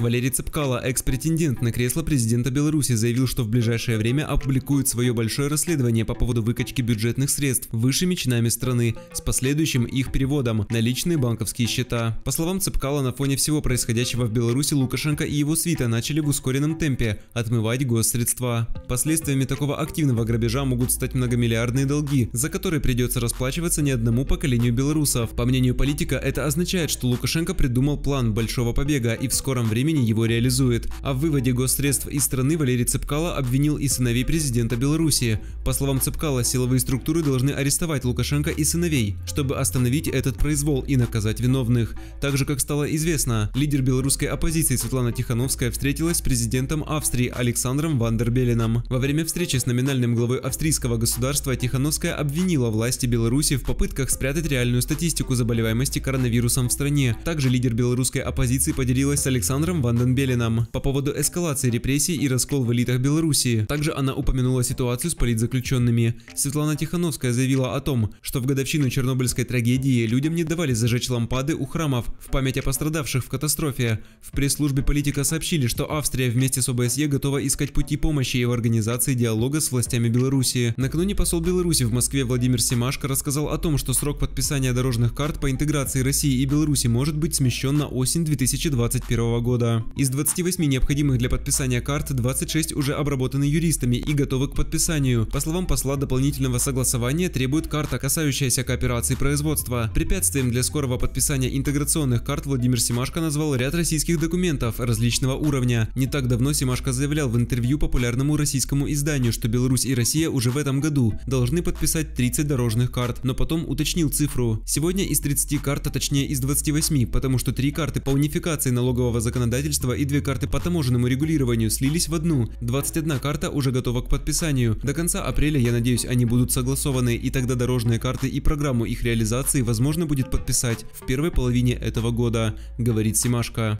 Валерий Цепкало, экс-претендент на кресло президента Беларуси, заявил, что в ближайшее время опубликует свое большое расследование по поводу выкачки бюджетных средств высшими чинами страны с последующим их переводом на личные банковские счета. По словам Цепкала, на фоне всего происходящего в Беларуси Лукашенко и его свита начали в ускоренном темпе отмывать госсредства. Последствиями такого активного грабежа могут стать многомиллиардные долги, за которые придется расплачиваться не одному поколению беларусов. По мнению политика, это означает, что Лукашенко придумал план большого побега и в скором времени времени его реализует. А в выводе госсредств из страны Валерий Цепкало обвинил и сыновей президента Беларуси. По словам Цепкало, силовые структуры должны арестовать Лукашенко и сыновей, чтобы остановить этот произвол и наказать виновных. Так же, как стало известно, лидер белорусской оппозиции Светлана Тихановская встретилась с президентом Австрии Александром Вандербелином. Во время встречи с номинальным главой австрийского государства Тихановская обвинила власти Беларуси в попытках спрятать реальную статистику заболеваемости коронавирусом в стране. Также лидер белорусской оппозиции поделилась с Александром премьером Ванден Белином по поводу эскалации репрессий и раскол в элитах Беларуси. Также она упомянула ситуацию с политзаключенными. Светлана Тихановская заявила о том, что в годовщину чернобыльской трагедии людям не давали зажечь лампады у храмов в память о пострадавших в катастрофе. В пресс-службе политика сообщили, что Австрия вместе с ОБСЕ готова искать пути помощи и в организации диалога с властями Беларуси. Накануне посол Беларуси в Москве Владимир Семашко рассказал о том, что срок подписания дорожных карт по интеграции России и Беларуси может быть смещен на осень 2021 года суда. Из 28 необходимых для подписания карт 26 уже обработаны юристами и готовы к подписанию. По словам посла, дополнительного согласования требует карта, касающаяся кооперации производства. Препятствием для скорого подписания интеграционных карт Владимир Симашко назвал ряд российских документов различного уровня. Не так давно Симашко заявлял в интервью популярному российскому изданию, что Беларусь и Россия уже в этом году должны подписать 30 дорожных карт, но потом уточнил цифру. Сегодня из 30 карт, а точнее из 28, потому что три карты по унификации налогового законодательства законодательства и две карты по таможенному регулированию слились в одну. 21 карта уже готова к подписанию. До конца апреля, я надеюсь, они будут согласованы, и тогда дорожные карты и программу их реализации возможно будет подписать в первой половине этого года, говорит Симашко.